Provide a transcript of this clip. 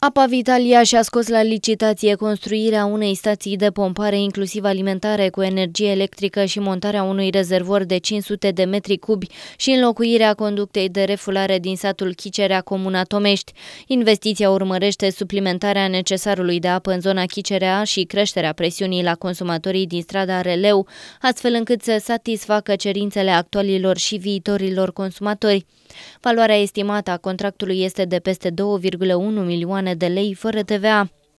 APAV Italia și-a scos la licitație construirea unei stații de pompare inclusiv alimentare cu energie electrică și montarea unui rezervor de 500 de metri cubi și înlocuirea conductei de refulare din satul Chicerea, Comuna Tomești. Investiția urmărește suplimentarea necesarului de apă în zona Chicerea și creșterea presiunii la consumatorii din strada Releu, astfel încât să satisfacă cerințele actualilor și viitorilor consumatori. Valoarea estimată a contractului este de peste 2,1 milioane milioane de lei fără TVA.